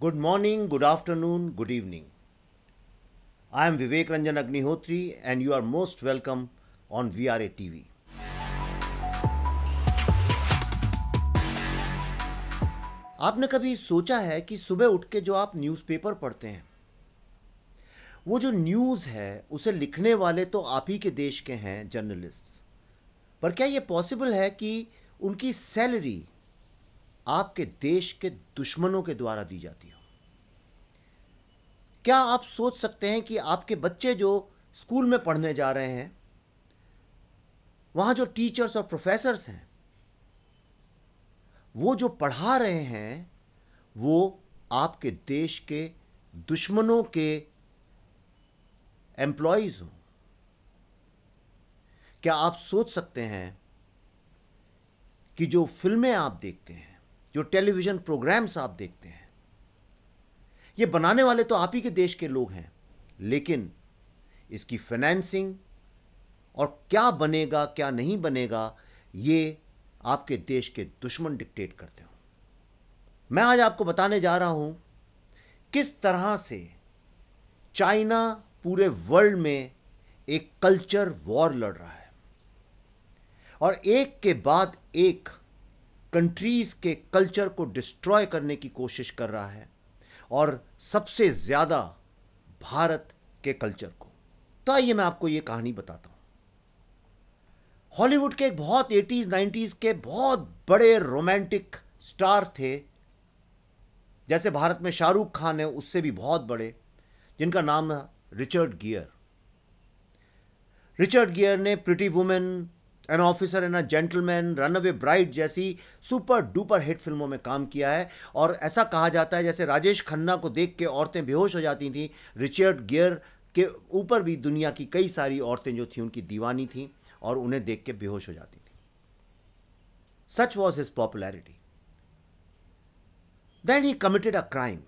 Good morning good afternoon good evening I am Vivek Ranjan Agnihotri and you are most welcome on we are a TV आपने कभी सोचा है कि सुबह उठ के जो आप न्यूज़पेपर पढ़ते हैं वो जो न्यूज़ है उसे लिखने वाले तो आप ही के देश के हैं जर्नलिस्ट्स पर क्या ये पॉसिबल है कि उनकी सैलरी आपके देश के दुश्मनों के द्वारा दी जाती हो क्या आप सोच सकते हैं कि आपके बच्चे जो स्कूल में पढ़ने जा रहे हैं वहां जो टीचर्स और प्रोफेसर्स हैं वो जो पढ़ा रहे हैं वो आपके देश के दुश्मनों के एम्प्लॉयज़ हो क्या आप सोच सकते हैं कि जो फिल्में आप देखते हैं जो टेलीविज़न प्रोग्राम्स आप देखते हैं ये बनाने वाले तो आप ही के देश के लोग हैं लेकिन इसकी फाइनेंसिंग और क्या बनेगा क्या नहीं बनेगा ये आपके देश के दुश्मन डिक्टेट करते हो मैं आज आपको बताने जा रहा हूं किस तरह से चाइना पूरे वर्ल्ड में एक कल्चर वॉर लड़ रहा है और एक के बाद एक कंट्रीज़ के कल्चर को डिस्ट्रॉय करने की कोशिश कर रहा है और सबसे ज़्यादा भारत के कल्चर को तो आइए मैं आपको ये कहानी बताता हूँ हॉलीवुड के एक बहुत एटीज़ नाइन्टीज़ के बहुत बड़े रोमांटिक स्टार थे जैसे भारत में शाहरुख खान है उससे भी बहुत बड़े जिनका नाम रिचर्ड गियर रिचर्ड गियर ने Pretty Woman an Officer and a Gentleman Runaway Bride जैसी सुपर डुपर हिट फिल्मों में काम किया है और ऐसा कहा जाता है जैसे राजेश खन्ना को देख के औरतें बेहोश हो जाती थीं रिचर्ड गियर के ऊपर भी दुनिया की कई सारी औरतें जो थीं उनकी दीवानी थीं और उन्हें देख के बेहोश हो जाती थी such was his popularity then he committed a crime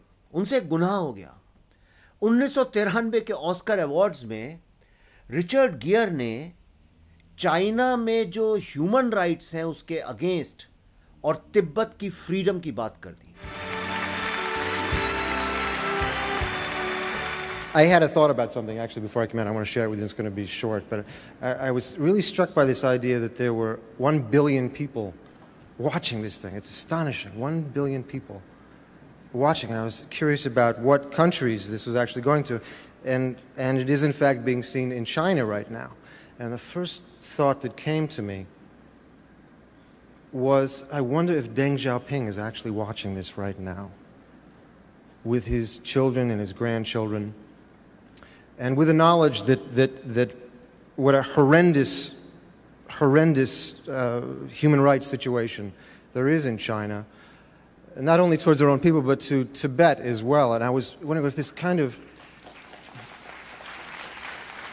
उनसे गुनाह हो गया उन्नीस के ऑस्कर अवार्ड्स में रिचर्ड गियर ने चाइना में जो ह्यूमन राइट्स हैं उसके अगेंस्ट और तिब्बत की फ्रीडम की बात कर दी I had a thought about something actually before I came out. I want to share it with you. It's going to be short, but I, I was really struck by this idea that there were one billion people watching this thing. It's astonishing. One billion people watching. And I was curious about what countries this was actually going to. And, and it is, in fact, being seen in China right now. And the first thought that came to me was I wonder if Deng Xiaoping is actually watching this right now with his children and his grandchildren, and with the knowledge that, that, that what a horrendous, horrendous uh, human rights situation there is in China, not only towards their own people, but to Tibet as well. And I was wondering if this kind of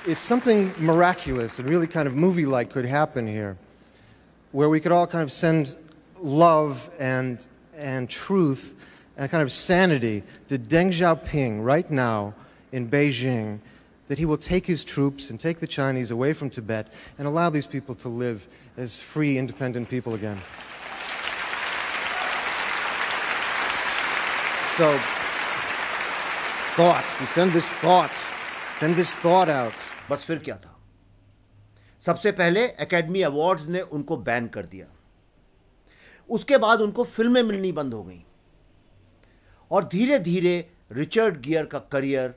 if something miraculous and really kind of movie like could happen here, where we could all kind of send love and, and truth and kind of sanity to Deng Xiaoping right now in Beijing, that he will take his troops and take the Chinese away from Tibet and allow these people to live as free, independent people again. So, thought, we send this thought, send this thought out. बस फिर क्या था सबसे पहले academy awards ने उनको ban कर दिया उसके बाद उनको फिल्में मिलनी बंद हो गई और धीरे धीरे रिचर्ड गियर का करियर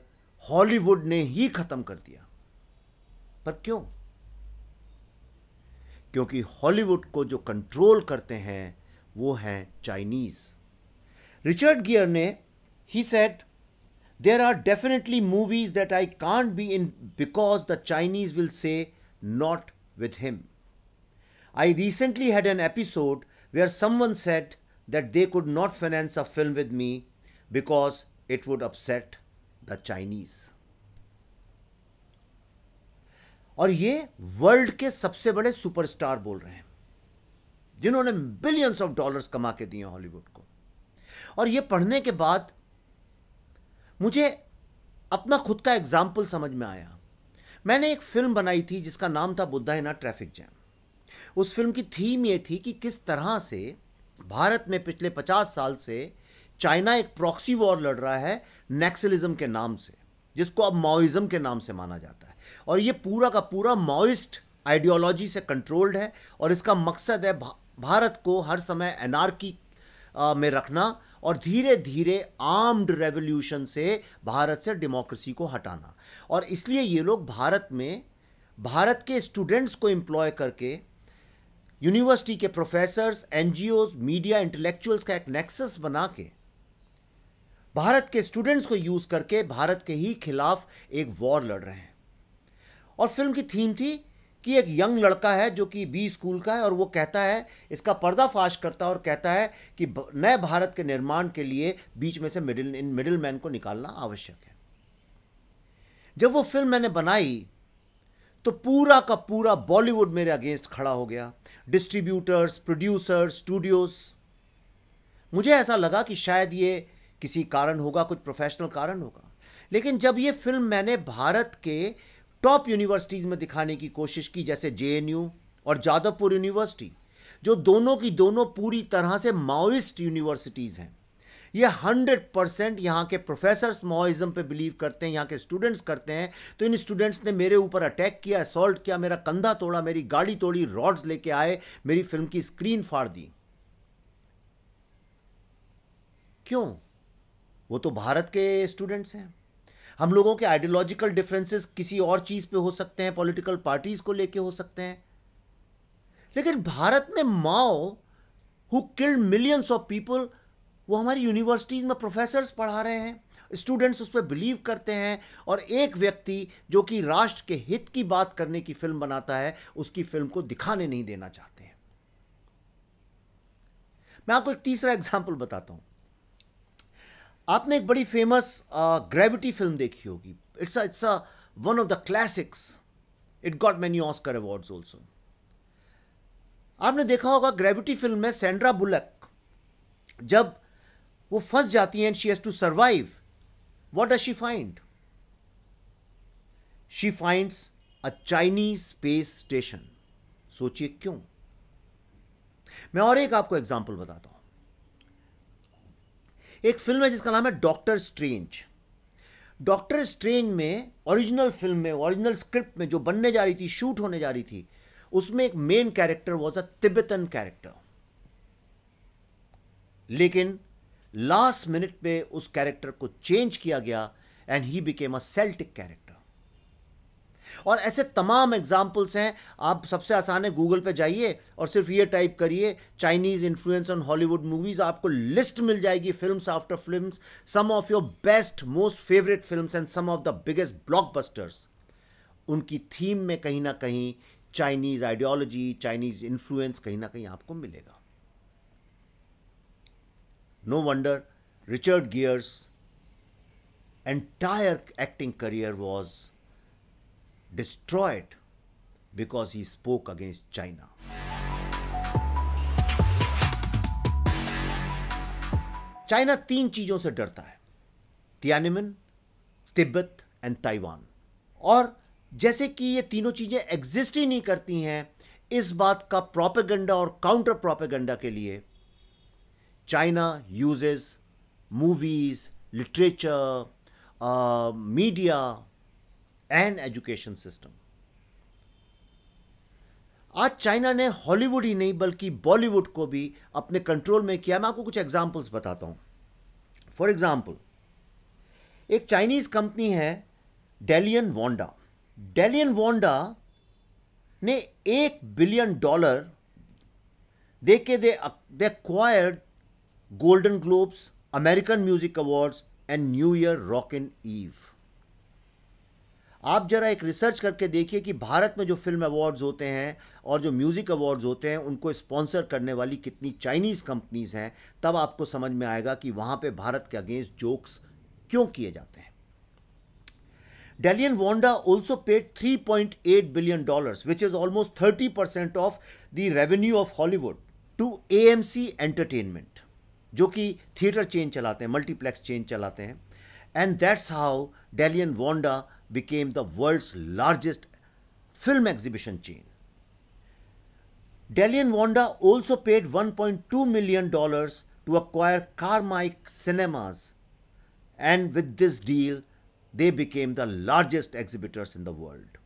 हॉलीवुड ने ही खत्म कर दिया पर क्यों क्योंकि हॉलीवुड को जो कंट्रोल करते हैं वो हैं चाइनीज रिचर्ड गियर ने ही said There are definitely movies that I can't be in because the Chinese will say, not with him. I recently had an episode where someone said that they could not finance a film with me because it would upset the Chinese. और ये world के सबसे बड़े superstar बोल रहे हैं जिन्होंने billions of dollars कमा के दिए हॉलीवुड को और ये पढ़ने के बाद मुझे अपना खुद का एग्जाम्पल समझ में आया मैंने एक फिल्म बनाई थी जिसका नाम था बुद्धा इना ट्रैफिक जैम उस फिल्म की थीम ये थी कि किस तरह से भारत में पिछले पचास साल से चाइना एक प्रॉक्सी वॉर लड़ रहा है नेक्सलिज्म के नाम से जिसको अब माओइज्म के नाम से माना जाता है और ये पूरा का पूरा माओइस्ट आइडियोलॉजी से कंट्रोल्ड है और इसका मकसद है भारत को हर समय एनार्की में रखना और धीरे धीरे आर्म्ड रेवोल्यूशन से भारत से डेमोक्रेसी को हटाना और इसलिए ये लोग भारत में भारत के स्टूडेंट्स को एम्प्लॉय करके यूनिवर्सिटी के प्रोफेसर्स एन मीडिया इंटेलेक्चुअल्स का एक नेक्सस बना के भारत के स्टूडेंट्स को यूज़ करके भारत के ही खिलाफ एक वॉर लड़ रहे हैं और फिल्म की थीम थी कि एक यंग लड़का है जो कि बी स्कूल का है और वो कहता है इसका पर्दाफाश करता है और कहता है कि नए भारत के निर्माण के लिए बीच में से मिडिल इन मिडिल मैन को निकालना आवश्यक है जब वो फिल्म मैंने बनाई तो पूरा का पूरा बॉलीवुड मेरे अगेंस्ट खड़ा हो गया डिस्ट्रीब्यूटर्स प्रोड्यूसर्स स्टूडियोज मुझे ऐसा लगा कि शायद ये किसी कारण होगा कुछ प्रोफेशनल कारण होगा लेकिन जब ये फिल्म मैंने भारत के टॉप यूनिवर्सिटीज़ में दिखाने की कोशिश की जैसे जे और जादवपुर यूनिवर्सिटी जो दोनों की दोनों पूरी तरह से माओइस्ट यूनिवर्सिटीज़ हैं ये हंड्रेड परसेंट यहाँ के प्रोफेसर्स माओइज़म पे बिलीव करते हैं यहाँ के स्टूडेंट्स करते हैं तो इन स्टूडेंट्स ने मेरे ऊपर अटैक किया असॉल्ट किया मेरा कंधा तोड़ा मेरी गाड़ी तोड़ी रॉड्स लेके आए मेरी फिल्म की स्क्रीन फाड़ दी क्यों वो तो भारत के स्टूडेंट्स हैं हम लोगों के आइडियोलॉजिकल डिफरेंसेस किसी और चीज़ पे हो सकते हैं पॉलिटिकल पार्टीज़ को लेके हो सकते हैं लेकिन भारत में Mao who killed millions of people वो हमारी यूनिवर्सिटीज़ में प्रोफेसर्स पढ़ा रहे हैं स्टूडेंट्स उस पर बिलीव करते हैं और एक व्यक्ति जो कि राष्ट्र के हित की बात करने की फिल्म बनाता है उसकी फिल्म को दिखाने नहीं देना चाहते हैं मैं आपको एक तीसरा एग्जाम्पल बताता हूँ आपने एक बड़ी फेमस ग्रेविटी फिल्म देखी होगी it's it's a one of the classics it got many Oscar award also आपने देखा होगा ग्रेविटी फिल्म में सेंड्रा बुलक जब वो फंस जाती हैं and she has to survive what does she find she finds a Chinese space station सोचिए क्यों मैं और एक आपको एग्जाम्पल बताता हूं एक फिल्म है जिसका नाम है डॉक्टर स्ट्रेंज डॉक्टर स्ट्रेंज में ओरिजिनल फिल्म में ओरिजिनल स्क्रिप्ट में जो बनने जा रही थी शूट होने जा रही थी उसमें एक main character was a Tibetan character लेकिन लास्ट मिनट पे उस कैरेक्टर को चेंज किया गया and he became a Celtic character और ऐसे तमाम एग्जाम्पल्स हैं आप सबसे आसान है गूगल पर जाइए और सिर्फ ये टाइप करिए Chinese influence on Hollywood movies आपको लिस्ट मिल जाएगी films after films some of your best most favourite films and some of the biggest blockbusters उनकी थीम में कहीं ना कहीं चाइनीज़ आइडियोलॉजी चाइनीज़ इन्फ्लुएंस कहीं ना कहीं आपको मिलेगा no wonder Richard Gere's entire acting career was destroyed because he spoke against China. China तीन चीज़ों से डरता है तियानिमिन तिब्बत एंड ताइवान और जैसे कि ये तीनों चीज़ें एग्जिस्ट ही नहीं करती हैं इस बात का प्रोपेगेंडा और काउंटर प्रोपेगेंडा के लिए China uses movies literature media and education system आज चाइना ने हॉलीवुड ही नहीं बल्कि बॉलीवुड को भी अपने कंट्रोल में किया मैं आपको कुछ एग्जाम्पल्स बताता हूं फॉर एग्जाम्पल एक चाइनीज़ कंपनी है डेलियन वोंडा डेलियन वोंडा ने एक बिलियन डॉलर दे के they acquired Golden Globes American Music Awards and New Year Rock in Eve आप ज़रा एक रिसर्च करके देखिए कि भारत में जो फिल्म अवार्ड्स होते हैं और जो म्यूज़िक अवार्ड्स होते हैं उनको स्पॉन्सर करने वाली कितनी चाइनीज़ कंपनीज़ हैं तब आपको समझ में आएगा कि वहाँ पे भारत के अगेंस्ट जोक्स क्यों किए जाते हैं Dalian Wanda also paid 3.8 billion dollars which is almost 30% of the revenue of Hollywood to a entertainment जो कि थिएटर चेन चलाते हैं मल्टीप्लेक्स चेन चलाते हैं and that's how Dalian Wanda became the world's largest film exhibition chain. Delian Wanda also paid $1.2 million to acquire Carmike Cinemas, and with this deal, they became the largest exhibitors in the world.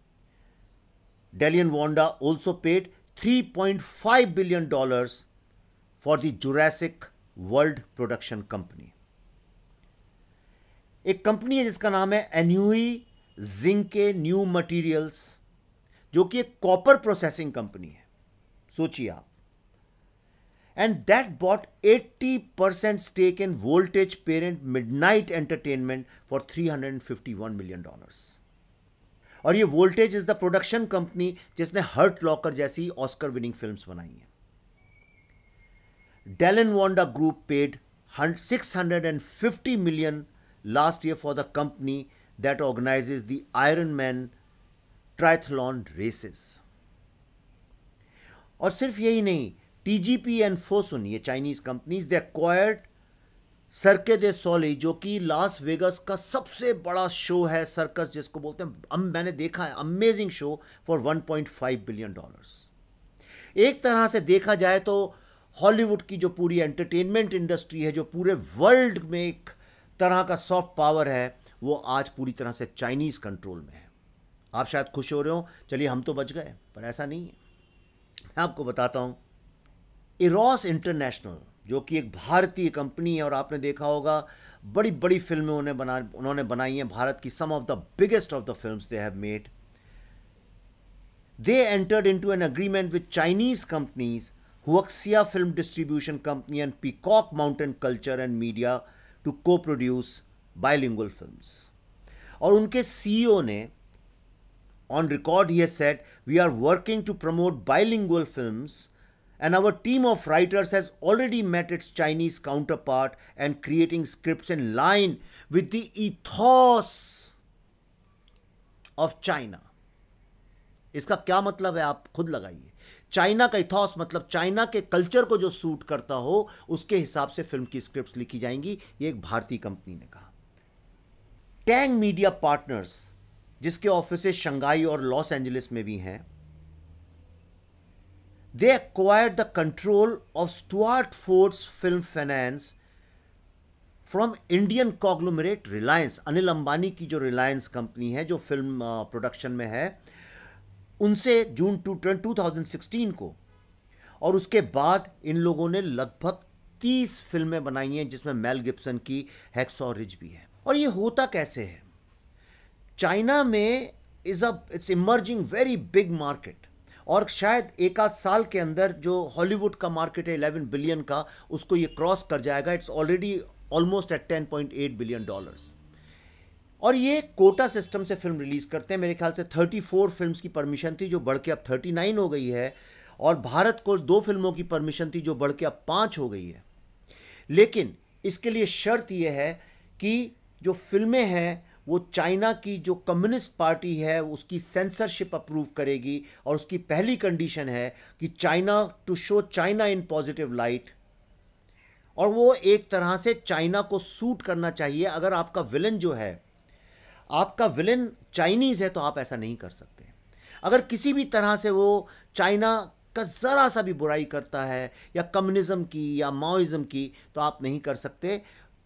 Delian Wanda also paid $3.5 billion for the Jurassic World Production Company. A company is its name है Xinke new materials जो कि एक copper processing company है सोचिए आप and that bought 80 percent stake in Voltage parent Midnight Entertainment for 351 million dollars और ये Voltage is the production company जिसने हर्ट लॉकर जैसी ऑस्कर विनिंग फिल्म्स बनाई हैं Dalian Wanda group paid six hundred and fifty million last year for the company that organizes the Ironman triathlon races और सिर्फ यही नहीं T G P and Fosun ये Chinese companies they acquired Cirque du Soleil जो कि Las Vegas का सबसे बड़ा शो है सर्कस जिसको बोलते हैं अम मैंने देखा है amazing show for 1.5 billion dollars एक तरह से देखा जाए तो हॉलीवुड की जो पूरी एंटरटेनमेंट इंडस्ट्री है जो पूरे वर्ल्ड में एक तरह का सॉफ्ट पावर है वो आज पूरी तरह से चाइनीज़ कंट्रोल में है आप शायद खुश हो रहे हो चलिए हम तो बच गए पर ऐसा नहीं है मैं आपको बताता हूँ इरॉस इंटरनेशनल जो कि एक भारतीय कंपनी है और आपने देखा होगा बड़ी बड़ी फिल्में उन्हें बना उन्होंने बनाई हैं भारत की some of the biggest of the film they have made they entered into an agreement with Chinese companies Huaxia film distribution company and peacock mountain culture and media to coproduce bilingual film और उनके CEO e ने on record ये said we are working to promote bilingual film and our team of writers has already met its Chinese counterpart and creating script in line with the ethos of China इसका क्या मतलब है आप खुद लगाइए China का ethos मतलब China के कल्चर को जो सूट करता हो उसके हिसाब से फिल्म की स्क्रिप्ट लिखी जाएंगी ये एक भारतीय कंपनी ने कहा टैंग मीडिया पार्टनर्स जिसके ऑफिस शंघाई और लॉस एंजलिस में भी हैं they acquired the control of Stuart Ford's film finance from Indian conglomerate Reliance Anil Ambani की जो रिलायंस कंपनी है जो फिल्म प्रोडक्शन में है उनसे June two two thousand sixteen को और उसके बाद इन लोगों ने लगभग तीस फिल्में बनाई हैं जिसमें मेल गिप्सन की हैक्सॉरिज भी है और ये होता कैसे है चाइना में is a it's emerging very big market और शायद एक आध साल के अंदर जो हॉलीवुड का मार्केट है इलेवन बिलियन का उसको ये क्रॉस कर जाएगा it's already almost at ten point eight billion dollars और ये कोटा सिस्टम से फिल्म रिलीज़ करते हैं मेरे ख्याल से थर्टी फोर फिल्म की परमिशन थी जो बढ़ के अब थर्टी नाइन हो गई है और भारत को दो फिल्मों की परमिशन थी जो बढ़ के अब पाँच हो गई है लेकिन इसके लिए शर्त यह है कि जो फिल्में हैं वो चाइना की जो कम्युनिस्ट पार्टी है उसकी सेंसरशिप अप्रूव करेगी और उसकी पहली कंडीशन है कि China to show China in positive light और वो एक तरह से चाइना को सूट करना चाहिए अगर आपका विलन जो है आपका विलन चाइनीज़ है तो आप ऐसा नहीं कर सकते अगर किसी भी तरह से वो चाइना का ज़रा सा भी बुराई करता है या कम्युनिज़म की या माओइज़म की तो आप नहीं कर सकते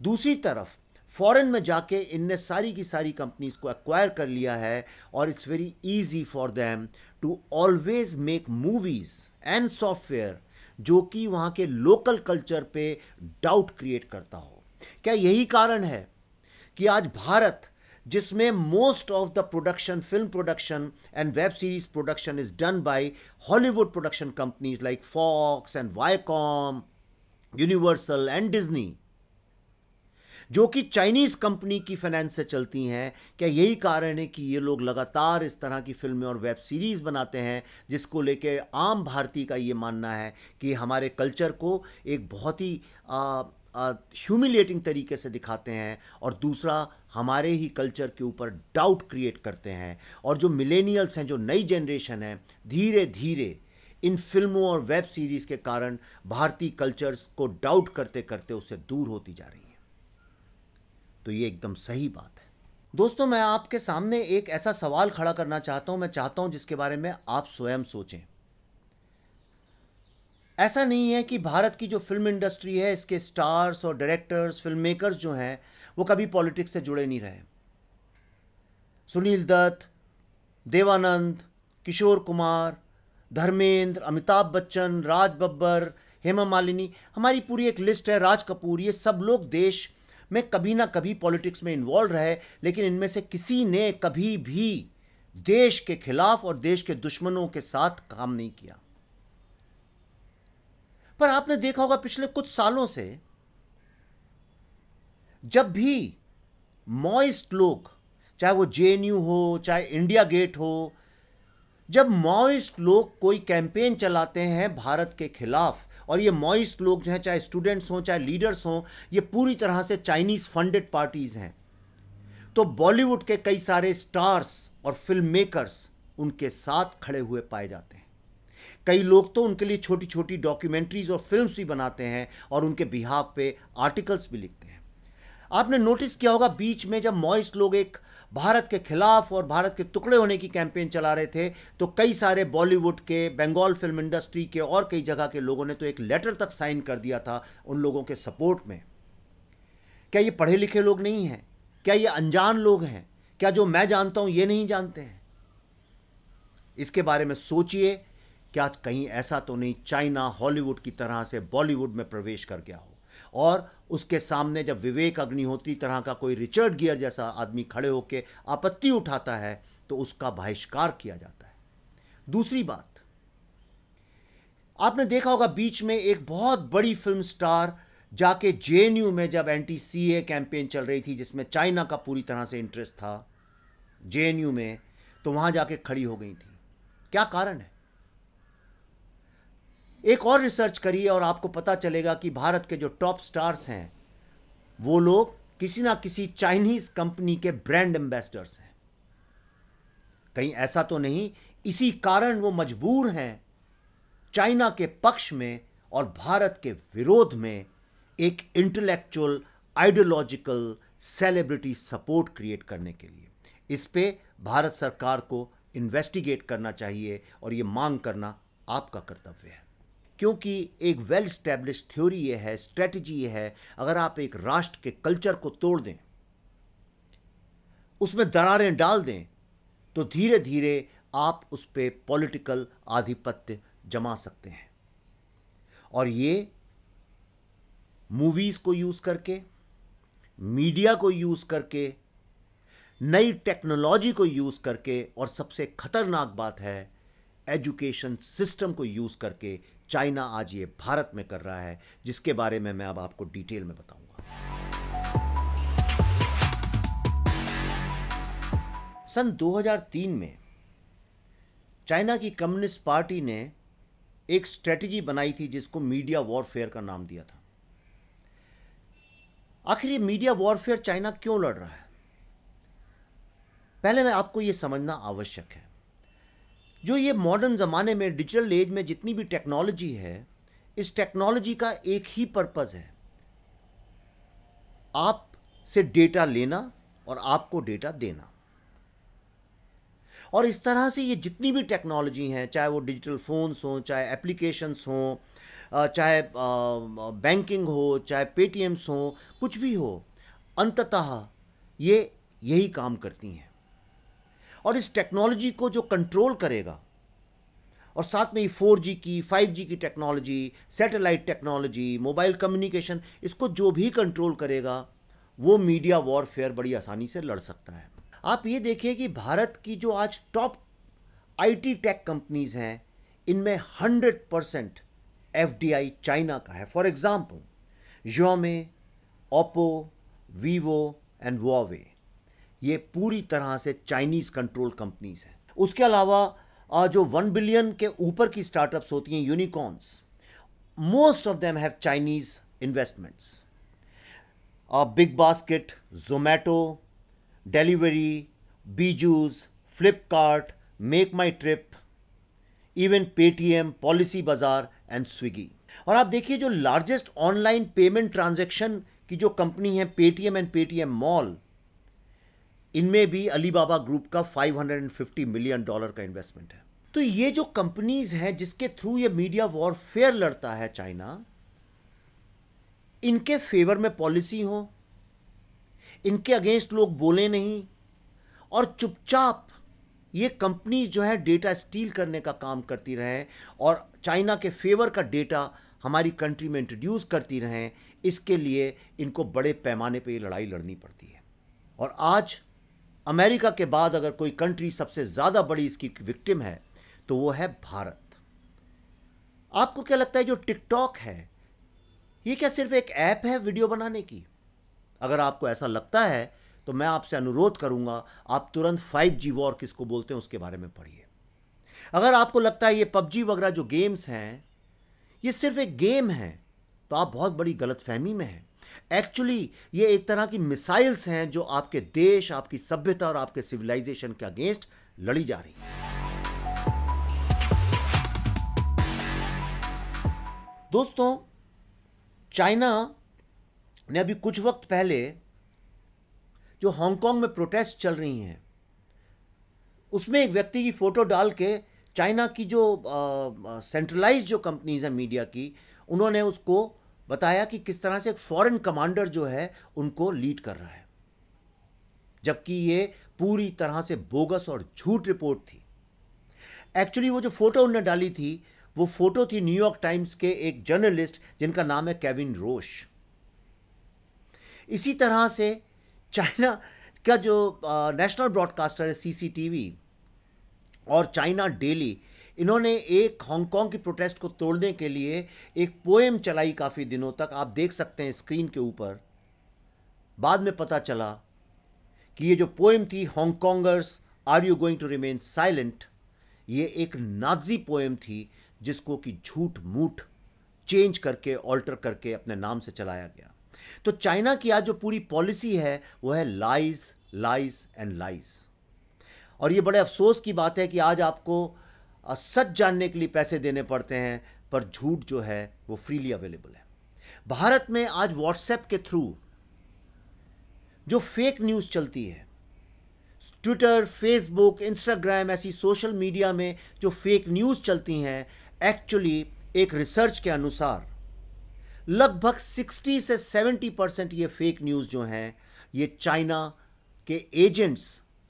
दूसरी तरफ फ़ॉरन में जाके इनने सारी की सारी कंपनीज़ को एक्वायर कर लिया है और it's very easy for them to always make movies and software जो कि वहाँ के लोकल कल्चर पे डाउट क्रिएट करता हो क्या यही कारण है कि आज भारत जिसमें most of the production film production and web series production is done by Hollywood production companies like Fox and Viacom Universal and Disney जो कि चाइनीज़ कंपनी की फाइनेंस से चलती हैं क्या यही कारण है कि ये लोग लगातार इस तरह की फिल्में और वेब सीरीज़ बनाते हैं जिसको लेके आम भारतीय का ये मानना है कि हमारे कल्चर को एक बहुत ही ह्यूमिलेटिंग तरीके से दिखाते हैं और दूसरा हमारे ही कल्चर के ऊपर डाउट क्रिएट करते हैं और जो मिलेनियल्स हैं जो नई जनरेशन है धीरे धीरे इन फिल्मों और वेब सीरीज़ के कारण भारतीय कल्चर्स को डाउट करते करते उससे दूर होती जा रही है तो ये एकदम सही बात है दोस्तों मैं आपके सामने एक ऐसा सवाल खड़ा करना चाहता हूं मैं चाहता हूं जिसके बारे में आप स्वयं सोचें ऐसा नहीं है कि भारत की जो फिल्म इंडस्ट्री है इसके स्टार्स और डायरेक्टर्स फिल्म मेकर्स जो हैं वो कभी पॉलिटिक्स से जुड़े नहीं रहे सुनील दत्त देवानंद किशोर कुमार धर्मेंद्र अमिताभ बच्चन राज बब्बर हेमा मालिनी हमारी पूरी एक लिस्ट है राज कपूर ये सब लोग देश में कभी ना कभी पॉलिटिक्स में इन्वॉल्व रहे लेकिन इनमें से किसी ने कभी भी देश के खिलाफ और देश के दुश्मनों के साथ काम नहीं किया पर आपने देखा होगा पिछले कुछ सालों से जब भी मॉइस्ट लोग चाहे वो जे हो चाहे इंडिया गेट हो जब मॉइस्ट लोग कोई कैंपेन चलाते हैं भारत के खिलाफ और ये मॉइस्ट लोग जो हैं चाहे स्टूडेंट्स हों चाहे लीडर्स हों ये पूरी तरह से चाइनीज़ फंडेड पार्टीज़ हैं तो बॉलीवुड के कई सारे स्टार्स और फिल्म मेकर्स उनके साथ खड़े हुए पाए जाते हैं कई लोग तो उनके लिए छोटी छोटी डॉक्यूमेंट्रीज और फिल्म्स भी बनाते हैं और उनके बिहाव पे आर्टिकल्स भी लिखते हैं आपने नोटिस किया होगा बीच में जब मॉइस लोग एक भारत के खिलाफ और भारत के टुकड़े होने की कैंपेन चला रहे थे तो कई सारे बॉलीवुड के बंगाल फिल्म इंडस्ट्री के और कई जगह के लोगों ने तो एक लेटर तक साइन कर दिया था उन लोगों के सपोर्ट में क्या ये पढ़े लिखे लोग नहीं हैं क्या ये अनजान लोग हैं क्या जो मैं जानता हूँ ये नहीं जानते हैं इसके बारे में सोचिए क्या कहीं ऐसा तो नहीं चाइना हॉलीवुड की तरह से बॉलीवुड में प्रवेश कर गया हो और उसके सामने जब विवेक अग्निहोत्री तरह का कोई रिचर्ड गियर जैसा आदमी खड़े होकर आपत्ति उठाता है तो उसका बहिष्कार किया जाता है दूसरी बात आपने देखा होगा बीच में एक बहुत बड़ी फिल्म स्टार जाके जे में जब एंटी सी ए कैंपेन चल रही थी जिसमें चाइना का पूरी तरह से इंटरेस्ट था जे में तो वहाँ जाके खड़ी हो गई थी क्या कारण है एक और रिसर्च करिए और आपको पता चलेगा कि भारत के जो टॉप स्टार्स हैं वो लोग किसी ना किसी चाइनीज़ कंपनी के ब्रांड एम्बेसडर्स हैं कहीं ऐसा तो नहीं इसी कारण वो मजबूर हैं चाइना के पक्ष में और भारत के विरोध में एक intellectual ideological celebrity support create करने के लिए इस पे भारत सरकार को इन्वेस्टिगेट करना चाहिए और ये मांग करना आपका कर्तव्य है क्योंकि एक वेल स्टैब्लिश थ्योरी ये है स्ट्रेटजी ये है अगर आप एक राष्ट्र के कल्चर को तोड़ दें उसमें दरारें डाल दें तो धीरे धीरे आप उस पर पॉलिटिकल आधिपत्य जमा सकते हैं और ये मूवीज़ को यूज़ करके मीडिया को यूज़ करके नई टेक्नोलॉजी को यूज़ करके और सबसे खतरनाक बात है एजुकेशन सिस्टम को यूज़ करके चाइना आज ये भारत में कर रहा है जिसके बारे में मैं अब आपको डिटेल में बताऊंगा सन 2003 में चाइना की कम्युनिस्ट पार्टी ने एक स्ट्रेटजी बनाई थी जिसको मीडिया वॉरफेयर का नाम दिया था आखिर ये मीडिया वॉरफेयर चाइना क्यों लड़ रहा है पहले मैं आपको ये समझना आवश्यक है जो ये मॉडर्न ज़माने में डिजिटल एज में जितनी भी टेक्नोलॉजी है इस टेक्नोलॉजी का एक ही पर्पज़ है आप से डेटा लेना और आपको डेटा देना और इस तरह से ये जितनी भी टेक्नोलॉजी हैं चाहे वो डिजिटल फ़ोन्स हों चाहे एप्लीकेशंस हों चाहे बैंकिंग हो चाहे पेटीएम्स हों कुछ भी हो अंततः ये यही काम करती हैं और इस टेक्नोलॉजी को जो कंट्रोल करेगा और साथ में ये फोर की फाइव की technology satellite technology mobile communication इसको जो भी कंट्रोल करेगा वो मीडिया वॉरफेयर बड़ी आसानी से लड़ सकता है आप ये देखिए कि भारत की जो आज टॉप आईटी टेक कंपनीज हैं इनमें 100 परसेंट एफ चाइना का है फॉर एग्ज़ाम्पल योमे ओप्पो वीवो एंड वॉवे ये पूरी तरह से चाइनीज़ कंट्रोल कंपनीज हैं उसके अलावा जो वन बिलियन के ऊपर की स्टार्टअप्स होती हैं unicorns most of them have Chinese investments BigBasket Zomato Delhivery Byju's Flipkart MakeMyTrip even Paytm PolicyBazaar and Swiggy और आप देखिए जो लार्जेस्ट ऑनलाइन पेमेंट ट्रांजेक्शन की जो कंपनी है पेटीएम एंड पेटीएम मॉल इनमें भी अलीबाबा ग्रुप का 550 मिलियन डॉलर का इन्वेस्टमेंट है तो ये जो कंपनीज हैं जिसके थ्रू ये मीडिया वॉरफेयर लड़ता है चाइना इनके फेवर में पॉलिसी हो इनके अगेंस्ट लोग बोले नहीं और चुपचाप ये कंपनी जो है डेटा स्टील करने का काम करती रहें और चाइना के फेवर का डेटा हमारी कंट्री में इंट्रोड्यूस करती रहें इसके लिए इनको बड़े पैमाने पे ये लड़ाई लड़नी पड़ती है और आज अमेरिका के बाद अगर कोई कंट्री सबसे ज़्यादा बड़ी इसकी विक्टिम है तो वो है भारत आपको क्या लगता है जो टिकटॉक है ये क्या सिर्फ एक ऐप है वीडियो बनाने की अगर आपको ऐसा लगता है तो मैं आपसे अनुरोध करूंगा आप तुरंत 5G वॉर किसको बोलते हैं उसके बारे में पढ़िए अगर आपको लगता है ये पबजी वगैरह जो गेम्स हैं ये सिर्फ एक गेम है तो आप बहुत बड़ी गलतफहमी में हैं एक्चुअली ये एक तरह की मिसाइल्स हैं जो आपके देश आपकी सभ्यता और आपके सिविलाइजेशन के अगेंस्ट लड़ी जा रही है दोस्तों चाइना ने अभी कुछ वक्त पहले जो हांगकांग में प्रोटेस्ट चल रही हैं उसमें एक व्यक्ति की फ़ोटो डाल के चाइना की जो सेंट्रलाइज जो कंपनीज हैं मीडिया की उन्होंने उसको बताया कि किस तरह से एक फॉरेन कमांडर जो है उनको लीड कर रहा है जबकि ये पूरी तरह से बोगस और झूठ रिपोर्ट थी एक्चुअली वो जो फ़ोटो उनने डाली थी वो फ़ोटो थी न्यूयॉर्क टाइम्स के एक जर्नलिस्ट जिनका नाम है केविन रोश इसी तरह से चाइना का जो नेशनल ब्रॉडकास्टर है सीसीटीवी और चाइना डेली इन्होंने एक हांगकांग की प्रोटेस्ट को तोड़ने के लिए एक पोएम चलाई काफ़ी दिनों तक आप देख सकते हैं स्क्रीन के ऊपर बाद में पता चला कि ये जो पोएम थी Hongkongers are you going to remain silent ये एक नाजी पोएम थी जिसको कि झूठ मूठ चेंज करके ऑल्टर करके अपने नाम से चलाया गया तो चाइना की आज जो पूरी पॉलिसी है वह है लाइज लाइज एंड लाइज और ये बड़े अफसोस की बात है कि आज आपको सच जानने के लिए पैसे देने पड़ते हैं पर झूठ जो है वो फ्रीली अवेलेबल है भारत में आज व्हाट्सएप के थ्रू जो फेक न्यूज़ चलती है ट्विटर फेसबुक इंस्टाग्राम ऐसी सोशल मीडिया में जो फेक न्यूज़ चलती हैं एक्चुअली एक रिसर्च के अनुसार लगभग 60 से 70 परसेंट ये फेक न्यूज़ जो हैं ये चाइना के एजेंट्स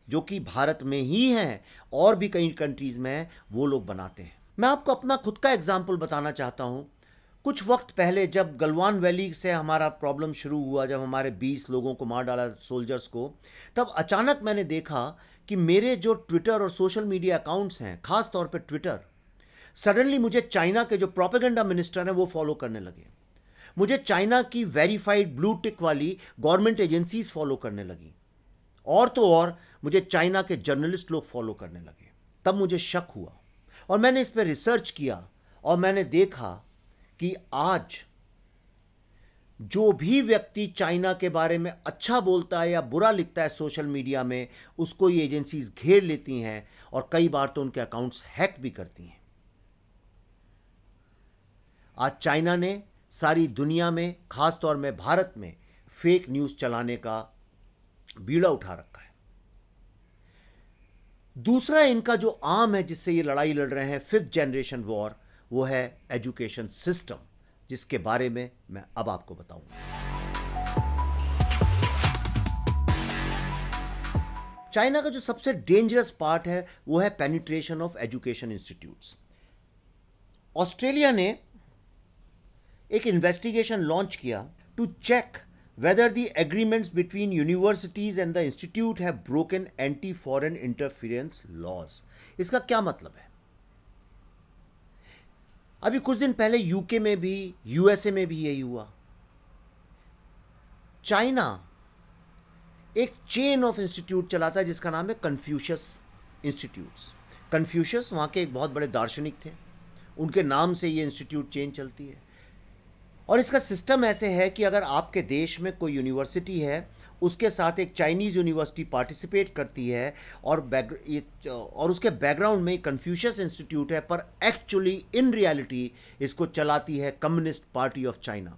जो कि भारत में ही हैं और भी कई कंट्रीज़ में हैं वो लोग बनाते हैं मैं आपको अपना खुद का एग्ज़ाम्पल बताना चाहता हूँ कुछ वक्त पहले जब गलवान वैली से हमारा प्रॉब्लम शुरू हुआ जब हमारे 20 लोगों को मार डाला सोल्जर्स को तब अचानक मैंने देखा कि मेरे जो ट्विटर और सोशल मीडिया अकाउंट्स हैं ख़ास तौर पे ट्विटर सडनली मुझे चाइना के जो प्रोपेगेंडा मिनिस्टर हैं वो फॉलो करने लगे मुझे चाइना की वेरीफाइड ब्लू टिक वाली गवर्नमेंट एजेंसीज फॉलो करने लगी और तो और मुझे चाइना के जर्नलिस्ट लोग फॉलो करने लगे तब मुझे शक हुआ और मैंने इस पर रिसर्च किया और मैंने देखा कि आज जो भी व्यक्ति चाइना के बारे में अच्छा बोलता है या बुरा लिखता है सोशल मीडिया में उसको ये एजेंसीज घेर लेती हैं और कई बार तो उनके अकाउंट्स हैक भी करती हैं आज चाइना ने सारी दुनिया में खासतौर में भारत में फेक न्यूज़ चलाने का बीड़ा उठा रखा है दूसरा इनका जो आम है जिससे ये लड़ाई लड़ रहे हैं फिफ्थ जनरेशन वॉर वो है एजुकेशन सिस्टम जिसके बारे में मैं अब आपको बताऊंगा चाइना का जो सबसे डेंजरस पार्ट है वो है penetration of education institutes Australia ने एक इन्वेस्टिगेशन लॉन्च किया to check whether the agreements between universities and the institute have broken anti foreign interference laws iska kya matlab hai abhi kuch din pehle uk mein bhi usa mein bhi yahi hua china एक chain of institute चलाता है जिसका नाम है Confucius institutes Confucius वहाँ के एक बहुत बड़े दार्शनिक थे उनके नाम से ये इंस्टीट्यूट चेन चलती है और इसका सिस्टम ऐसे है कि अगर आपके देश में कोई यूनिवर्सिटी है उसके साथ एक चाइनीज़ यूनिवर्सिटी पार्टिसिपेट करती है और बैक ये और उसके बैकग्राउंड में कन्फ्यूशस इंस्टीट्यूट है पर एक्चुअली इन रियलिटी इसको चलाती है कम्युनिस्ट पार्टी ऑफ चाइना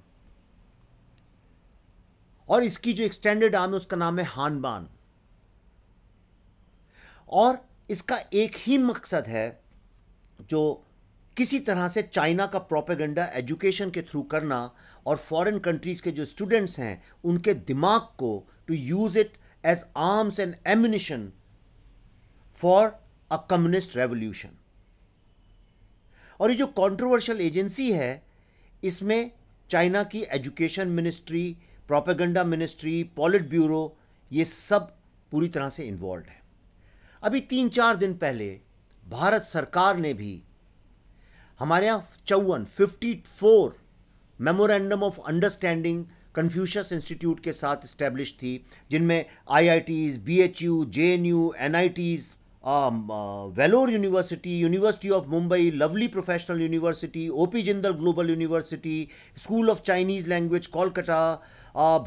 और इसकी जो एक्सटेंडेड आर्म है उसका नाम है हानबान और इसका एक ही मकसद है जो किसी तरह से चाइना का प्रोपेगेंडा एजुकेशन के थ्रू करना और फॉरेन कंट्रीज़ के जो स्टूडेंट्स हैं उनके दिमाग को to use it as arms and ammunition for a communist revolution और ये जो कंट्रोवर्शियल एजेंसी है इसमें चाइना की education ministry propaganda ministry Politburo ये सब पूरी तरह से इन्वॉल्व है अभी तीन चार दिन पहले भारत सरकार ने भी हमारे यहाँ चौवन fifty four memorandum of understanding Confucius Institute के साथ इस्टेब्लिश थी जिनमें I I Ts B H U J N U N I Ts Vellore University University of Mumbai Lovely Professional University O P Jindal Global University School of Chinese Language Kolkata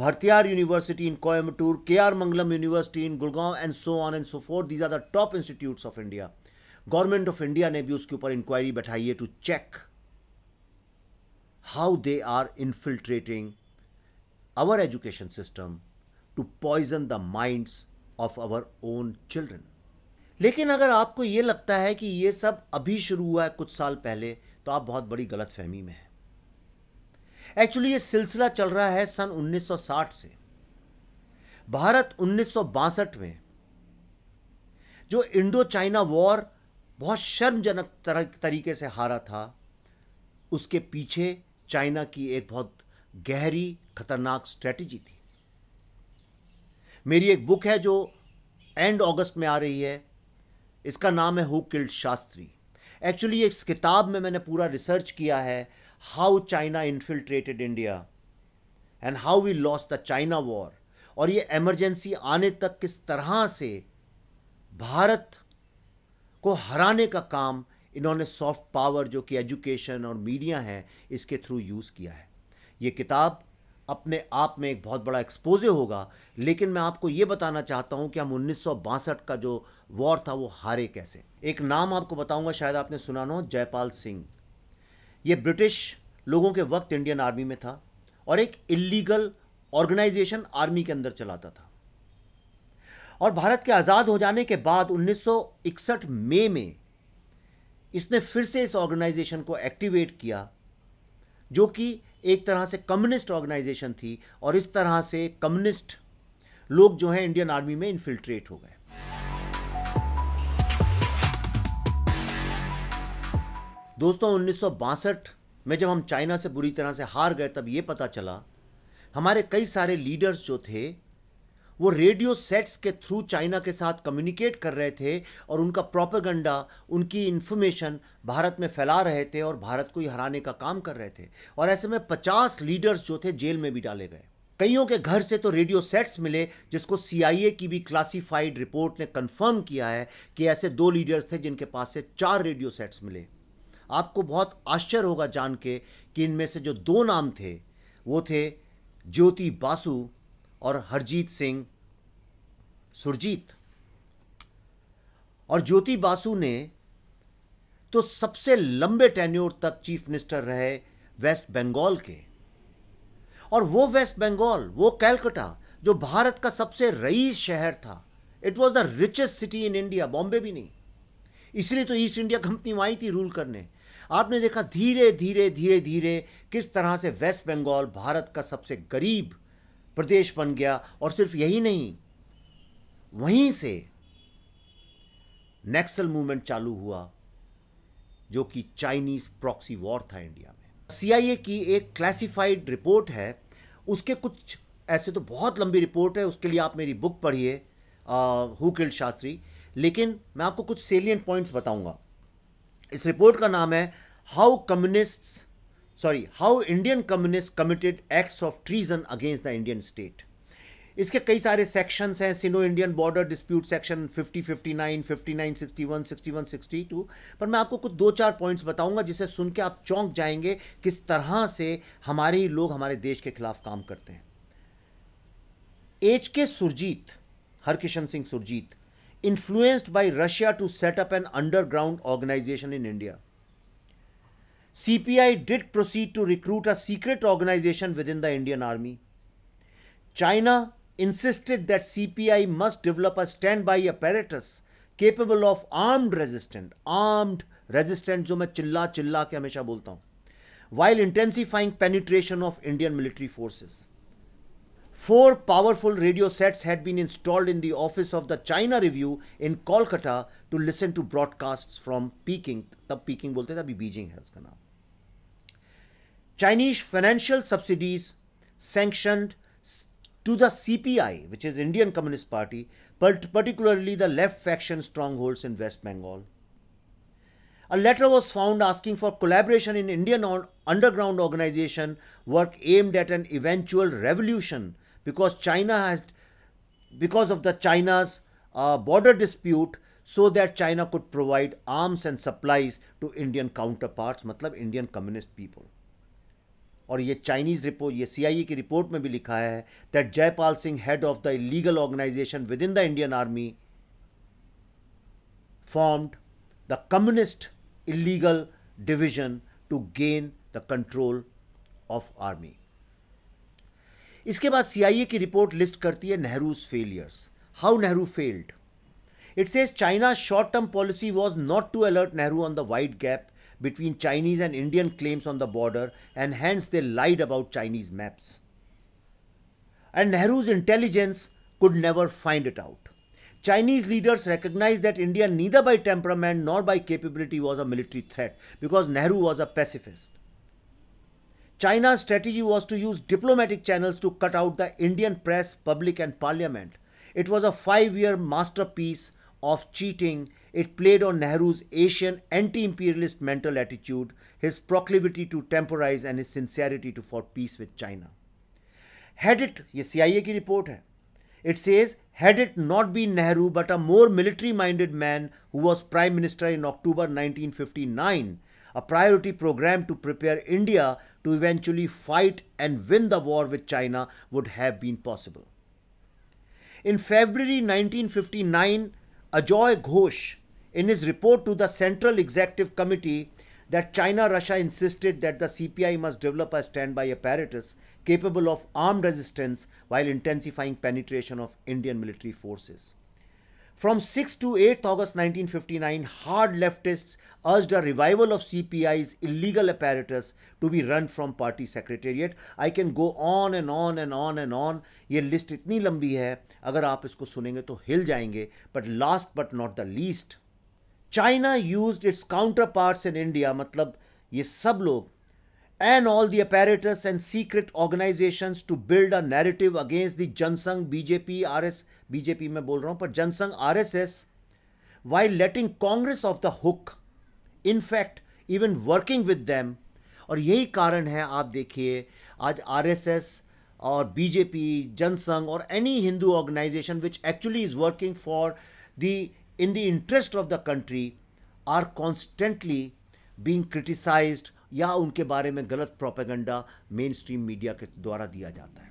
Bharathiar University in Coimbatore K R Mangalam University in Gurgaon and so on and so forth these are the top institutes of India government of India ने भी उसके ऊपर inquiry बैठाई है to check how they are infiltrating our education system to poison the minds of our own children लेकिन अगर आपको ये लगता है कि ये सब अभी शुरू हुआ है कुछ साल पहले तो आप बहुत बड़ी गलत फहमी में हैं एक्चुअली ये सिलसिला चल रहा है सन 1960 से भारत उन्नीस में जो इंडो चाइना वॉर बहुत शर्मजनक तरीके से हारा था उसके पीछे चाइना की एक बहुत गहरी खतरनाक स्ट्रेटजी थी मेरी एक बुक है जो एंड अगस्त में आ रही है इसका नाम है हु किल्ड शास्त्री एक्चुअली इस किताब में मैंने पूरा रिसर्च किया है how China infiltrated India and how we lost the China war और ये एमरजेंसी आने तक किस तरह से भारत को हराने का काम इन्होंने सॉफ्ट पावर जो कि एजुकेशन और मीडिया है इसके थ्रू यूज़ किया है ये किताब अपने आप में एक बहुत बड़ा एक्सपोजर होगा लेकिन मैं आपको ये बताना चाहता हूँ कि हम उन्नीस का जो वॉर था वो हारे कैसे एक नाम आपको बताऊँगा शायद आपने सुना ना हो जयपाल सिंह ये ब्रिटिश लोगों के वक्त इंडियन आर्मी में था और एक इलीगल ऑर्गेनाइजेशन आर्मी के अंदर चलाता था और भारत के आज़ाद हो जाने के बाद 1961 मई में इसने फिर से इस ऑर्गेनाइजेशन को एक्टिवेट किया जो कि एक तरह से कम्युनिस्ट ऑर्गेनाइजेशन थी और इस तरह से कम्युनिस्ट लोग जो हैं इंडियन आर्मी में इन्फिल्ट्रेट हो गए दोस्तों उन्नीस में जब हम चाइना से बुरी तरह से हार गए तब ये पता चला हमारे कई सारे लीडर्स जो थे वो रेडियो सेट्स के थ्रू चाइना के साथ कम्युनिकेट कर रहे थे और उनका प्रोपेगंडा उनकी इन्फॉर्मेशन भारत में फैला रहे थे और भारत को ही हराने का काम कर रहे थे और ऐसे में पचास लीडर्स जो थे जेल में भी डाले गए कईयों के घर से तो रेडियो सेट्स मिले जिसको सीआईए की भी क्लासिफाइड रिपोर्ट ने कंफर्म किया है कि ऐसे दो लीडर्स थे जिनके पास से चार रेडियो सेट्स मिले आपको बहुत आश्चर्य होगा जान के कि इनमें से जो दो नाम थे वो थे ज्योति बासु और हरजीत सिंह सुरजीत और ज्योति बासु ने तो सबसे लंबे टेन्योर तक चीफ मिनिस्टर रहे वेस्ट बंगाल के और वो वेस्ट बंगाल वो कैलकटा जो भारत का सबसे रईस शहर था it was the richest city in India Bombay भी नहीं इसलिए तो ईस्ट इंडिया कंपनी वहीं थी रूल करने आपने देखा धीरे धीरे धीरे धीरे किस तरह से वेस्ट बंगाल भारत का सबसे गरीब प्रदेश बन गया और सिर्फ यही नहीं वहीं से नेक्सल मूवमेंट चालू हुआ जो कि चाइनीज प्रॉक्सी वॉर था इंडिया में सीआईए की एक क्लासिफाइड रिपोर्ट है उसके कुछ ऐसे तो बहुत लंबी रिपोर्ट है उसके लिए आप मेरी बुक पढ़िए हु शास्त्री लेकिन मैं आपको कुछ सेलियंट पॉइंट्स बताऊंगा इस रिपोर्ट का नाम है how communist sorry how Indian communist committed acts of treason against the Indian state इसके कई सारे सेक्शंस हैं Sino Indian border dispute section 50, 59, 59, 61, 61, 62 पर मैं आपको कुछ दो चार पॉइंट्स बताऊंगा जिसे सुन के आप चौंक जाएंगे किस तरह से हमारे ही लोग हमारे देश के खिलाफ काम करते हैं H K Surjeet Harkishan Singh Surjeet influenced by Russia to set up an underground organisation in India C P I did proceed to recruit a secret organisation within the Indian army China insisted that CPI must develop a standby apparatus capable of armed resistance, armed resistance जो मैं चिल्ला chilla के हमेशा बोलता हूँ while intensifying penetration of Indian military forces. Four powerful radio sets had been installed in the office of the China Review in Kolkata to listen to broadcasts from Peking. तब Peking बोलते थे Beijing Beijing है उसका Chinese financial subsidies sanctioned to the CPI, which is Indian Communist Party, particularly the left faction strongholds in West Bengal. A letter was found asking for collaboration in Indian underground organization work aimed at an eventual revolution because China has, because of the China's uh, border dispute, so that China could provide arms and supplies to Indian counterparts, matlab Indian communist people. और ये Chinese report ये CIA की report में भी लिखा है that Jaipal Singh head of the legal organisation within the Indian army formed the communist illegal division to gain the control of army इसके बाद सीआईए की रिपोर्ट लिस्ट करती है Nehru's failures how Nehru failed it says China short term policy was not to alert Nehru on the wide gap between Chinese and Indian claims on the border, and hence they lied about Chinese maps. And Nehru's intelligence could never find it out. Chinese leaders recognized that India, neither by temperament nor by capability, was a military threat because Nehru was a pacifist. China's strategy was to use diplomatic channels to cut out the Indian press, public, and parliament. It was a five year masterpiece of cheating, it played on Nehru's Asian anti imperialist mental attitude, his proclivity to temporize, and his sincerity to for peace with China. Had it, ये CIA report it says, had it not been Nehru but a more military minded man who was Prime Minister in October 1959, a priority program to prepare India to eventually fight and win the war with China would have been possible. In February 1959, Ajoy Ghosh in his report to the Central Executive Committee that China Russia insisted that the CPI must develop a standby apparatus capable of armed resistance while intensifying penetration of Indian military forces. From 6 to 8 August 1959, hard leftists urged a revival of CPI's illegal apparatus to be run from party secretariat. I can go on and on and on and on. ये list इतनी लंबी है अगर आप इसको सुनेंगे तो हिल जाएंगे But last but not the least, China used its counterparts in India, India मतलब ये सब लोग and all the apparatus and secret organizations to build a narrative against the Jansang BJP RS BJP में बोल रहा हूँ पर Jansang RSS while letting Congress off the hook in fact even working with them और यही कारण है आप देखिए आज RSS और बीजेपी जनसंघ और any Hindu organisation which actually is working for the in the interest of the country are constantly being criticized या उनके बारे में गलत प्रोपेगेंडा मेन स्ट्रीम मीडिया के द्वारा दिया जाता है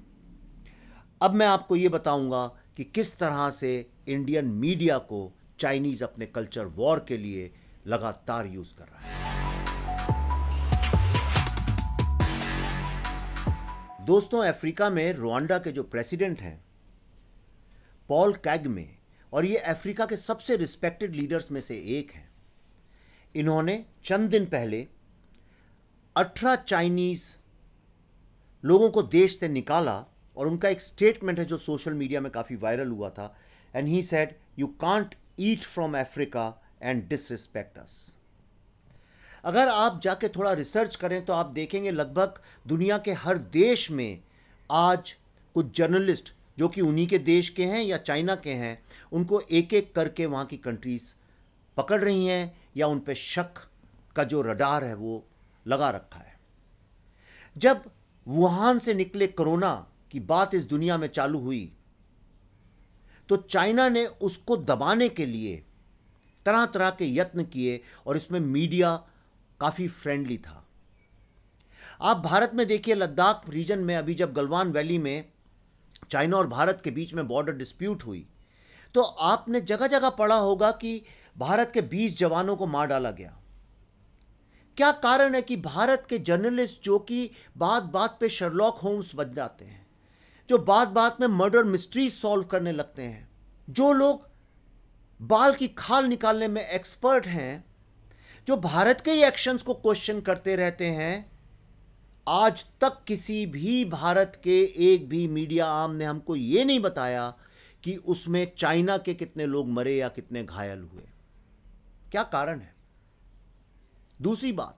अब मैं आपको ये बताऊंगा कि किस तरह से इंडियन मीडिया को चाइनीज़ अपने कल्चर वॉर के लिए लगातार यूज़ कर रहा है दोस्तों अफ्रीका में रुआंडा के जो प्रेसिडेंट हैं पॉल कैगमे और ये अफ्रीका के सबसे रिस्पेक्टेड लीडर्स में से एक हैं इन्होंने चंद दिन पहले अठारह चाइनीज़ लोगों को देश से निकाला और उनका एक स्टेटमेंट है जो सोशल मीडिया में काफ़ी वायरल हुआ था and he said you can't eat from Africa and disrespect us अगर आप जाके थोड़ा रिसर्च करें तो आप देखेंगे लगभग दुनिया के हर देश में आज कुछ जर्नलिस्ट जो कि उन्हीं के देश के हैं या चाइना के हैं उनको एक एक करके वहाँ की कंट्रीज़ पकड़ रही हैं या उन पर शक का जो रडार है वो लगा रखा है जब वुहान से निकले कोरोना की बात इस दुनिया में चालू हुई तो चाइना ने उसको दबाने के लिए तरह तरह के यत्न किए और इसमें मीडिया काफ़ी फ्रेंडली था आप भारत में देखिए लद्दाख रीजन में अभी जब गलवान वैली में चाइना और भारत के बीच में बॉर्डर डिस्प्यूट हुई तो आपने जगह जगह पढ़ा होगा कि भारत के 20 जवानों को मार डाला गया क्या कारण है कि भारत के जर्नलिस्ट जो कि बात बात पे शर्लॉक होम्स बन जाते हैं जो बात बात में मर्डर मिस्ट्री सॉल्व करने लगते हैं जो लोग बाल की खाल निकालने में एक्सपर्ट हैं जो भारत के ही एक्शंस को क्वेश्चन करते रहते हैं आज तक किसी भी भारत के एक भी मीडिया आम ने हमको ये नहीं बताया कि उसमें चाइना के कितने लोग मरे या कितने घायल हुए क्या कारण है दूसरी बात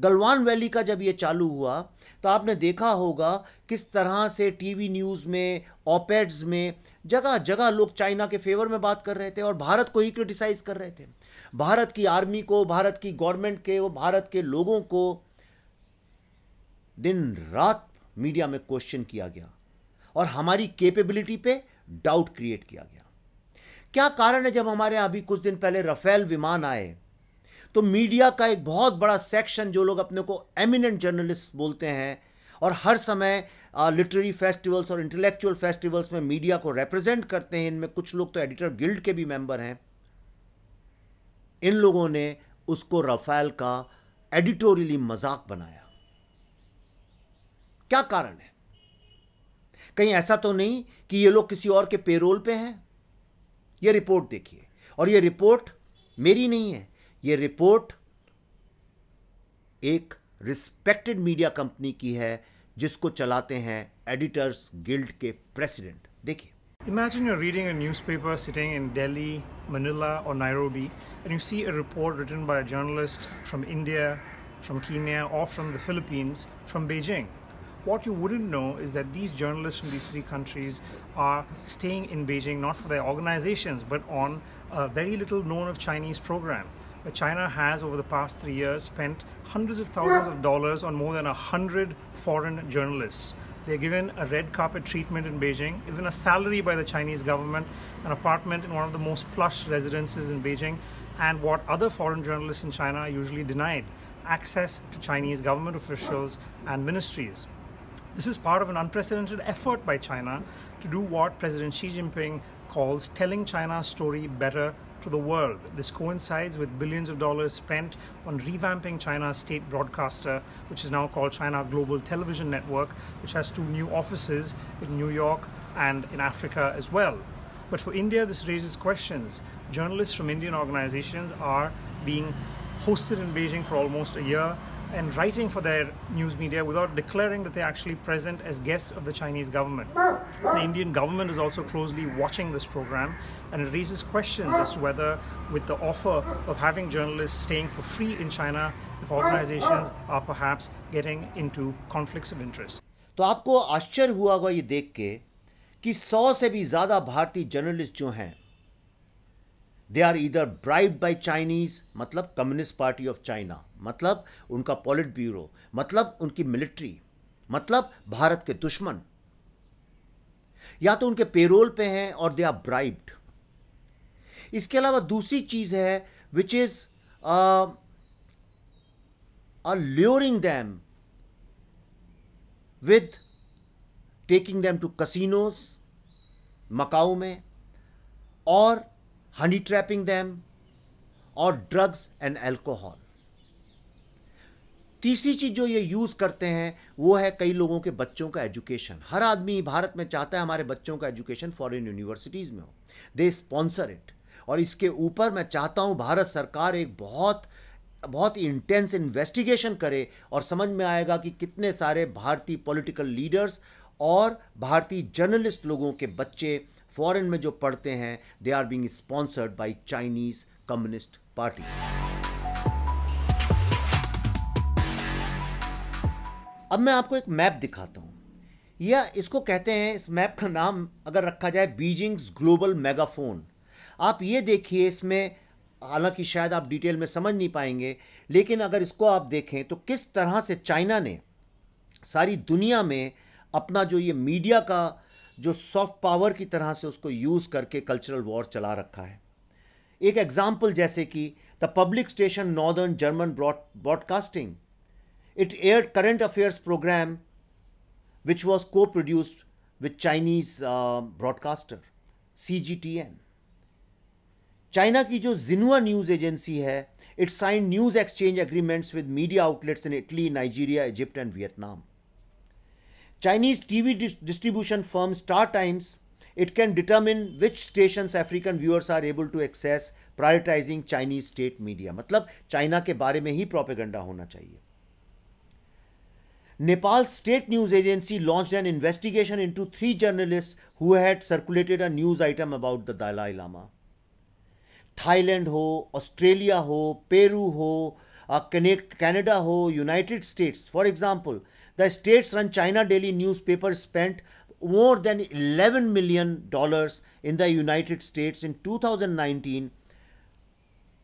गलवान वैली का जब ये चालू हुआ तो आपने देखा होगा किस तरह से टीवी न्यूज़ में ऑपेड्स में जगह जगह लोग चाइना के फेवर में बात कर रहे थे और भारत को ही क्रिटिसाइज़ कर रहे थे भारत की आर्मी को भारत की गवर्नमेंट के और भारत के लोगों को दिन रात मीडिया में क्वेश्चन किया गया और हमारी कैपेबिलिटी पे डाउट क्रिएट किया गया क्या कारण है जब हमारे यहाँ अभी कुछ दिन पहले राफेल विमान आए तो मीडिया का एक बहुत बड़ा सेक्शन जो लोग अपने को एमिनेंट जर्नलिस्ट बोलते हैं और हर समय लिटरेरी फेस्टिवल्स और इंटेलेक्चुअल फेस्टिवल्स में मीडिया को रिप्रेजेंट करते हैं इनमें कुछ लोग तो एडिटर गिल्ड के भी मेंबर हैं इन लोगों ने उसको रफेल का एडिटोरियली मजाक बनाया क्या कारण है कहीं ऐसा तो नहीं कि ये लोग किसी और के पेरोल पे हैं ये रिपोर्ट देखिए और ये रिपोर्ट मेरी नहीं है ये रिपोर्ट एक रिस्पेक्टेड मीडिया कंपनी की है जिसको चलाते हैं एडिटर्स गिल्ड के प्रेसिडेंट देखिए Imagine you're reading a newspaper sitting in Delhi, Manila, or Nairobi, and you see a report written by a journalist from India, from Kenya, or from the Philippines, from Beijing. What you wouldn't know is that these journalists from these three countries are staying in Beijing not for their organizations but on a very little known of Chinese program. China has, over the past three years, spent hundreds of thousands of dollars on more than 100 foreign journalists. They're given a red carpet treatment in Beijing, even a salary by the Chinese government, an apartment in one of the most plush residences in Beijing, and what other foreign journalists in China are usually denied access to Chinese government officials and ministries. This is part of an unprecedented effort by China to do what President Xi Jinping calls telling China's story better to the world. This coincides with billions of dollars spent on revamping China's state broadcaster, which is now called China Global Television Network, which has two new offices in New York and in Africa as well. But for India, this raises questions. Journalists from Indian organizations are being hosted in Beijing for almost a year and writing for their news media without declaring that they're actually present as guests of the Chinese government. The Indian government is also closely watching this program and it raises questions as to whether, with the offer of having journalists staying for free in China, if organizations are perhaps getting into conflicts of interest. तो आपको आश्चर्य हुआ होगा ये देख के कि सौ से भी ज़्यादा भारतीय जर्नलिस्ट जो हैं they are either bribe by Chinese मतलब कम्युनिस्ट पार्टी ऑफ चाइना मतलब उनका पॉलिट ब्यूरो मतलब उनकी मिलिट्री मतलब भारत के दुश्मन या तो उनके पेरोल पे हैं और दे आर ब्राइब्ड इसके अलावा दूसरी चीज़ है which is luring them with taking them to casinos Macau में और हनी ट्रैपिंग दैम और ड्रग्स एंड एल्कोहल तीसरी चीज़ जो ये यूज़ करते हैं वो है कई लोगों के बच्चों का एजुकेशन हर आदमी भारत में चाहता है हमारे बच्चों का एजुकेशन फॉरेन यूनिवर्सिटीज़ में हो दे स्पॉन्सर इट और इसके ऊपर मैं चाहता हूँ भारत सरकार एक बहुत बहुत इंटेंस इन्वेस्टिगेशन करे और समझ में आएगा कि कितने सारे भारतीय पॉलिटिकल लीडर्स और भारतीय जर्नलिस्ट लोगों के बच्चे फॉरेन में जो पढ़ते हैं they are being sponsored by Chinese communist party अब मैं आपको एक मैप दिखाता हूँ या इसको कहते हैं इस मैप का नाम अगर रखा जाए बीजिंग्स ग्लोबल मेगाफोन आप ये देखिए इसमें हालांकि शायद आप डिटेल में समझ नहीं पाएंगे लेकिन अगर इसको आप देखें तो किस तरह से चाइना ने सारी दुनिया में अपना जो ये मीडिया का जो सॉफ्ट पावर की तरह से उसको यूज़ करके कल्चरल वॉर चला रखा है एक एग्ज़ाम्पल जैसे कि the public station northern German broadcasting It aired current affairs program, which was co-produced with Chinese uh, broadcaster CGTN. china ki jo Xinhua news agency hai it signed news exchange agreements with media outlets in italy nigeria egypt and vietnam Chinese TV dis distribution firm Star Times, it can determine which stations African viewers are able to access, prioritizing Chinese state media. matlab china ke bare mein hi propaganda hona chahiye Nepal state news agency launched an investigation into three journalists who had circulated a news item about the Dalai Lama. Thailand, ho, Australia, ho, Peru, ho, uh, Canada, ho, United States. For example, the states run China Daily newspaper spent more than 11 million dollars in the United States in 2019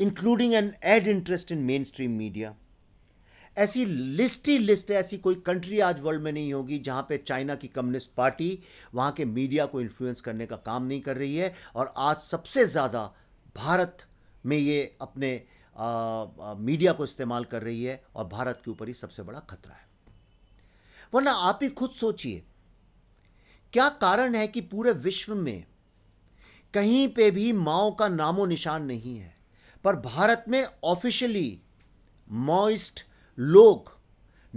including an ad interest in mainstream media ऐसी list ही list है ऐसी कोई country आज world में नहीं होगी जहां पे चाइना की कम्युनिस्ट पार्टी वहां के मीडिया को इन्फ्लुएंस करने का काम नहीं कर रही है और आज सबसे ज़्यादा भारत में ये अपने आ, आ, मीडिया को इस्तेमाल कर रही है और भारत के ऊपर ही सबसे बड़ा खतरा है वरना आप ही खुद सोचिए क्या कारण है कि पूरे विश्व में कहीं पे भी माओ का नामो निशान नहीं है पर भारत में ऑफिशियली मॉइस्ट लोग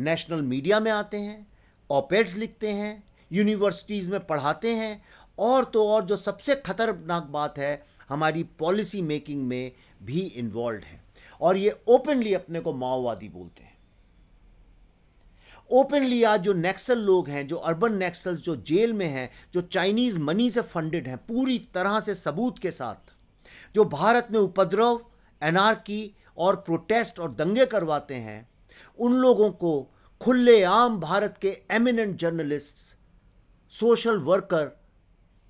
नेशनल मीडिया में आते हैं ऑपेड्स लिखते हैं यूनिवर्सिटीज़ में पढ़ाते हैं और तो और जो सबसे खतरनाक बात है हमारी पॉलिसी मेकिंग में भी इन्वॉल्व हैं और ये ओपनली अपने को माओवादी बोलते हैं ओपनली आज जो नेक्सल लोग हैं जो अर्बन नेक्सल्स जो जेल में हैं जो चाइनीज़ मनी से फंडेड हैं पूरी तरह से सबूत के साथ जो भारत में उपद्रव एनआरकी और प्रोटेस्ट और दंगे करवाते हैं उन लोगों को खुलेआम भारत के eminent journalist social worker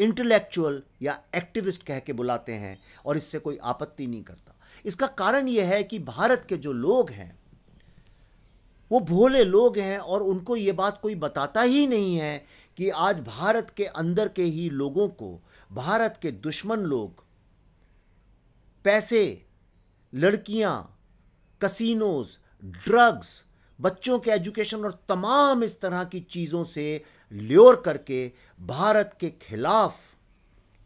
intellectual या एक्टिविस्ट कह के बुलाते हैं और इससे कोई आपत्ति नहीं करता इसका कारण यह है कि भारत के जो लोग हैं वो भोले लोग हैं और उनको ये बात कोई बताता ही नहीं है कि आज भारत के अंदर के ही लोगों को भारत के दुश्मन लोग पैसे लड़कियां कसिनोज़ ड्रग्स बच्चों के एजुकेशन और तमाम इस तरह की चीज़ों से ल्योर करके भारत के खिलाफ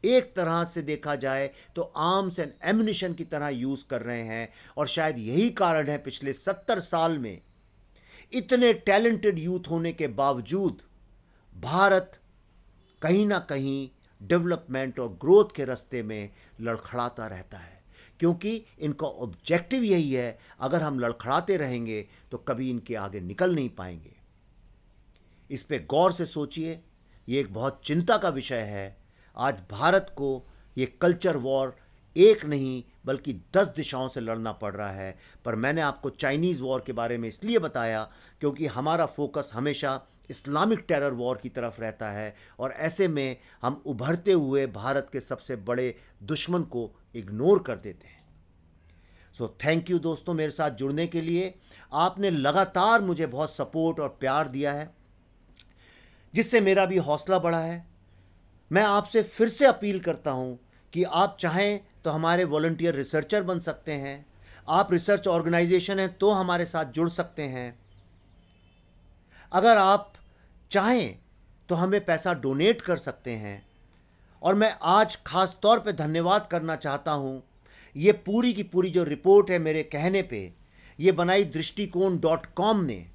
एक तरह से देखा जाए तो आर्म्स एंड एमिनेशन की तरह यूज़ कर रहे हैं और शायद यही कारण है पिछले सत्तर साल में इतने टैलेंटेड यूथ होने के बावजूद भारत कहीं ना कहीं डेवलपमेंट और ग्रोथ के रास्ते में लड़खड़ाता रहता है क्योंकि इनका ऑब्जेक्टिव यही है अगर हम लड़खड़ाते रहेंगे तो कभी इनके आगे निकल नहीं पाएंगे इस पर गौर से सोचिए ये एक बहुत चिंता का विषय है आज भारत को ये कल्चर वॉर एक नहीं बल्कि दस दिशाओं से लड़ना पड़ रहा है पर मैंने आपको चाइनीज़ वॉर के बारे में इसलिए बताया क्योंकि हमारा फोकस हमेशा इस्लामिक टेरर वॉर की तरफ रहता है और ऐसे में हम उभरते हुए भारत के सबसे बड़े दुश्मन को इग्नोर कर देते हैं सो थैंक यू दोस्तों मेरे साथ जुड़ने के लिए आपने लगातार मुझे बहुत सपोर्ट और प्यार दिया है जिससे मेरा भी हौसला बढ़ा है मैं आपसे फिर से अपील करता हूँ कि आप चाहें तो हमारे वॉल्टियर रिसर्चर बन सकते हैं आप रिसर्च ऑर्गेनाइजेशन हैं तो हमारे साथ जुड़ सकते हैं अगर आप चाहें तो हमें पैसा डोनेट कर सकते हैं और मैं आज ख़ास तौर पे धन्यवाद करना चाहता हूँ ये पूरी की पूरी जो रिपोर्ट है मेरे कहने पे ये बनाई दृष्टिकोण डॉट कॉम ने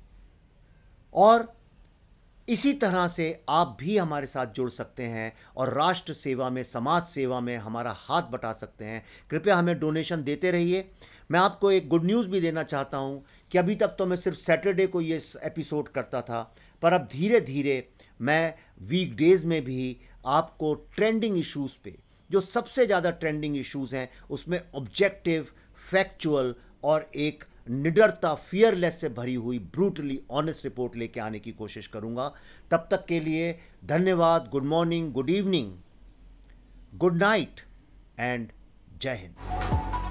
और इसी तरह से आप भी हमारे साथ जुड़ सकते हैं और राष्ट्र सेवा में समाज सेवा में हमारा हाथ बटा सकते हैं कृपया हमें डोनेशन देते रहिए मैं आपको एक गुड न्यूज़ भी देना चाहता हूँ कि अभी तक तो मैं सिर्फ सैटरडे को ये एपिसोड करता था पर अब धीरे धीरे मैं वीकडेज़ में भी आपको ट्रेंडिंग इश्यूज़ पे जो सबसे ज़्यादा ट्रेंडिंग इश्यूज़ हैं उसमें ऑब्जेक्टिव फैक्चुअल और एक निडरता फियरलेस से भरी हुई ब्रूटली ऑनेस्ट रिपोर्ट लेके आने की कोशिश करूंगा तब तक के लिए धन्यवाद good morning good evening good night and जय हिंद